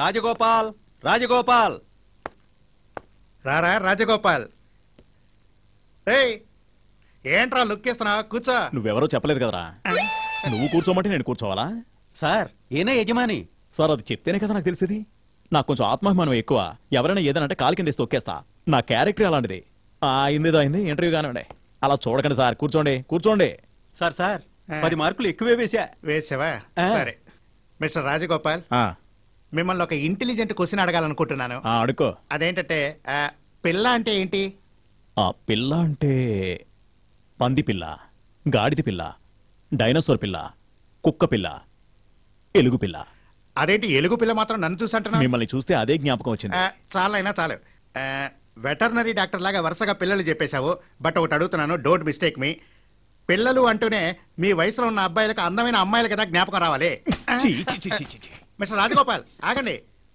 రాజగోపాల్ రాజగోపాల్ రారా రాజగోపాల్ ఏంట్రా లుక్ ఇస్తున్నా కూర్చో నువ్వెవరో చెప్పలేదు కదరా నువ్వు కూర్చోమంటే నేను కూర్చోవాలా సార్ ఏనా యజమాని సార్ అది చెప్తేనే కదా నాకు తెలిసింది నాకు కొంచెం ఆత్మాభిమానం ఎక్కువ ఎవరైనా ఏదనంటే కాలు కింద తొక్కేస్తా నా క్యారెక్టర్ అలాంటిది అయిందేదో అయింది ఇంటర్వ్యూ కానివ్వండి అలా చూడకండి సార్ కూర్చోండి కూర్చోండి సార్ సార్ పది మార్కులు ఎక్కువే వేసా వేసావా సరే మిస్టర్ రాజగోపాల్ మిమ్మల్ని ఒక ఇంటెలిజెంట్ క్వశ్చన్ అడగాలనుకుంటున్నాను ఆ, అడుకో అదేంటంటే పిల్ల అంటే ఏంటి ఆ పిల్ల అంటే పంది పిల్ల గాడిద పిల్ల డైనోసోర్ పిల్ల కుక్క పిల్ల ఎలుగు పిల్ల అదేంటి ఎలుగు పిల్ల మాత్రం నన్ను చూసి అంటున్నా మిమ్మల్ని చూస్తే అదే జ్ఞాపకం వచ్చింది చాలా అయినా చాలు వెటర్నరీ డాక్టర్ లాగా వరుసగా పిల్లలు చెప్పేశావు బట్ ఒకటి అడుగుతున్నాను డోంట్ మిస్టేక్ మీ పిల్లలు అంటూనే మీ వయసులో ఉన్న అబ్బాయిలకు అందమైన అమ్మాయిలు కదా జ్ఞాపకం రావాలి చీ, చీ, చీ, చీ, చీ. మిస్టర్ రాజగోపాల్ ఆగండి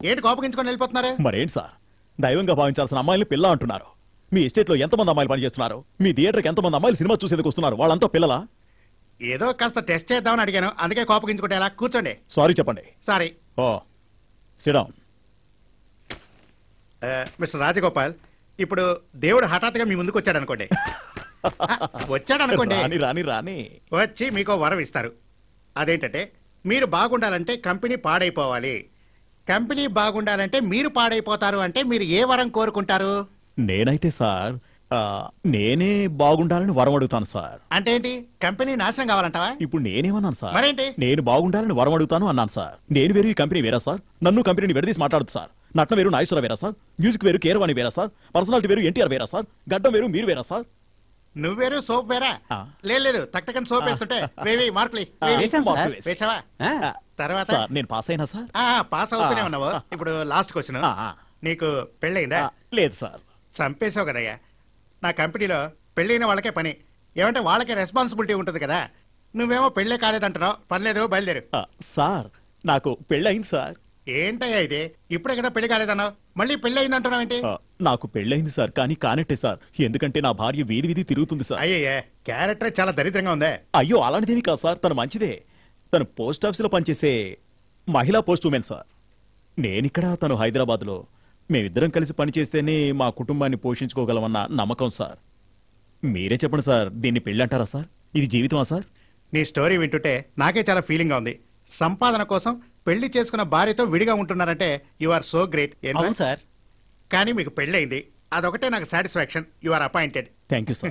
ఏంటి కోపగించుకొని వెళ్ళిపోతున్నారు మరేంటి సార్ దైవంగా భావించాల్సిన అమ్మాయిని పిల్ల అంటున్నారు మీ ఎస్టేట్లో ఎంతమంది అమ్మాయిలు పనిచేస్తున్నారు మీ థియేటర్కి ఎంతమంది అమ్మాయిలు సినిమా చూసేందుకు వస్తున్నారు వాళ్ళంతా పిల్లలా ఏదో కాస్త టెస్ట్ చేద్దామని అడిగాను అందుకే కోపగించుకుంటే ఎలా కూర్చోండి సారీ చెప్పండి sorry oh sit down mister Rajagopal ఇప్పుడు దేవుడు హఠాత్తుగా మీ ముందుకు వచ్చాడు అనుకోండి వచ్చాడు అనుకోండి రాని రాని రాని వచ్చి మీకు వరం ఇస్తారు అదేంటంటే మీరు బాగుండాలంటే కంపెనీ పాడైపోవాలి కంపెనీ బాగుండాలంటే మీరు పాడైపోతారు అంటే మీరు ఏ వరం కోరుకుంటారు నేనైతే సార్ నేనే బాగుండాలని వరం అడుగుతాను సార్ అంటే ఏంటి కంపెనీ నాశనం కావాలంటావా ఇప్పుడు నేనేమన్నాను సార్ మరేంటి? నేను బాగుండాలని వరం అడుగుతాను అన్నాను సార్ నేను వేరు ఈ కంపెనీ వేరా సార్ నన్ను కంపెనీని విడదీసి మాట్లాడుతు సార్ నటన వేరు నాగేశ్వర వేరా సార్ మ్యూజిక్ వేరు కేరవాణి వేరా సార్ పర్సనాలిటీ వేరు ఎన్టీఆర్ వేరా సార్ గడ్డం వేరు మీరు వేరా సార్ నువ్వేరు సోప్ వేరా లేదు టక్టకన్ సోప్ వేస్తుంటే వేవి మార్కులు వేసావా తర్వాత నేను పాస్ అయినా సార్ పాస్ అవుతూనే ఉన్నావు ఇప్పుడు లాస్ట్ క్వశ్చన్ నీకు పెళ్ళయిందా లేదు సార్ చంపేశావు కదయ్యా నా కంపెనీలో పెళ్ళైన వాళ్ళకే పని ఏమంటే వాళ్ళకే రెస్పాన్సిబిలిటీ ఉంటుంది కదా నువ్వేమో పెళ్ళే కాలేదంటున్నావు పర్లేదు బయలుదేరు సార్ నాకు పెళ్ళయింది సార్ ఏంటయ్యా ఇదే ఇప్పుడే కదా పెళ్లి కాలేదన్నావు మళ్ళీ పెళ్లి అయింది అంటున్నావు ఏంటి నాకు పెళ్ళయింది సార్ కానీ కానట్టే సార్ ఎందుకంటే నా భార్య వీధి వీధి తిరుగుతుంది సార్ అయ్యే క్యారెక్టర్ చాలా దరిద్రంగా ఉందే అయ్యో అలాంటిదేమి కాదు సార్ తను మంచిదే తను పోస్ట్ లో పనిచేసే మహిళా పోస్ట్ ఉమెన్ సార్ నేనిక్కడ తను హైదరాబాద్లో మేమిద్దరం కలిసి పనిచేస్తేనే మా కుటుంబాన్ని పోషించుకోగలమన్న నమ్మకం సార్ మీరే చెప్పండి సార్ దీన్ని పెళ్ళి అంటారా సార్ ఇది జీవితమా సార్ నీ స్టోరీ వింటుంటే నాకే చాలా ఫీలింగ్గా ఉంది సంపాదన కోసం పెళ్లి చేసుకున్న భార్యతో విడిగా ఉంటున్నారంటే you are so great sir కానీ మీకు పెళ్ళైంది అదొకటే నాకు satisfaction you are appointed thank you sir